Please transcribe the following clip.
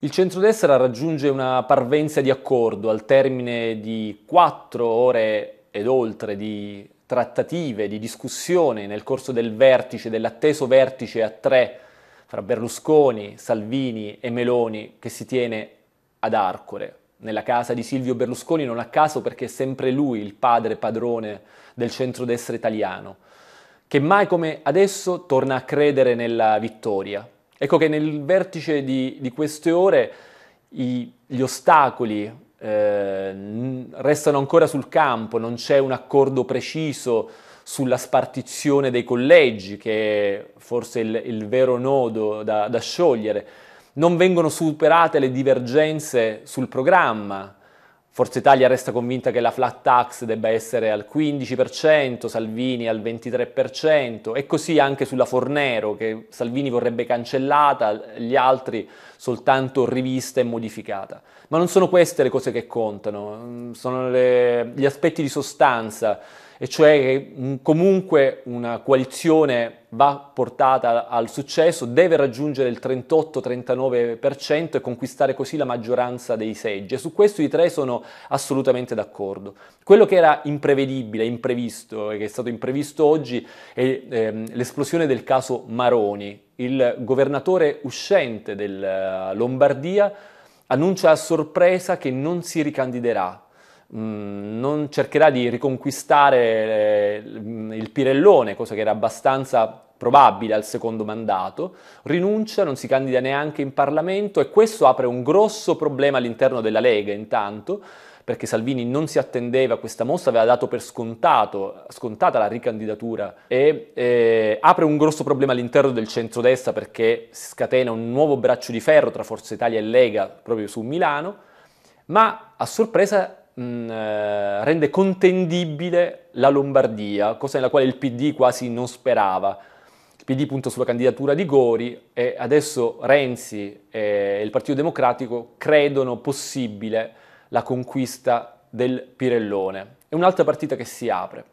Il centrodestra raggiunge una parvenza di accordo al termine di quattro ore ed oltre di trattative, di discussione nel corso del vertice, dell'atteso vertice a tre fra Berlusconi, Salvini e Meloni che si tiene ad Arcore, nella casa di Silvio Berlusconi non a caso perché è sempre lui il padre padrone del centrodestra italiano, che mai come adesso torna a credere nella vittoria, Ecco che nel vertice di, di queste ore i, gli ostacoli eh, restano ancora sul campo, non c'è un accordo preciso sulla spartizione dei collegi, che è forse il, il vero nodo da, da sciogliere. Non vengono superate le divergenze sul programma, Forza Italia resta convinta che la flat tax debba essere al 15%, Salvini al 23% e così anche sulla Fornero che Salvini vorrebbe cancellata, gli altri soltanto rivista e modificata. Ma non sono queste le cose che contano, sono le, gli aspetti di sostanza e cioè che mm, comunque una coalizione va portata al successo, deve raggiungere il 38-39% e conquistare così la maggioranza dei seggi. E su questo i tre sono assolutamente d'accordo. Quello che era imprevedibile, imprevisto, e che è stato imprevisto oggi, è ehm, l'esplosione del caso Maroni. Il governatore uscente della Lombardia annuncia a sorpresa che non si ricandiderà Mm, non cercherà di riconquistare eh, il Pirellone, cosa che era abbastanza probabile al secondo mandato, rinuncia, non si candida neanche in Parlamento e questo apre un grosso problema all'interno della Lega intanto, perché Salvini non si attendeva a questa mossa, aveva dato per scontato, scontata la ricandidatura e eh, apre un grosso problema all'interno del centrodestra perché si scatena un nuovo braccio di ferro tra Forza Italia e Lega proprio su Milano, ma a sorpresa mh, mm, eh, rende contendibile la Lombardia, cosa nella quale il PD quasi non sperava. Il PD punta sulla candidatura di Gori e adesso Renzi e il Partito Democratico credono possibile la conquista del Pirellone. È un'altra partita che si apre.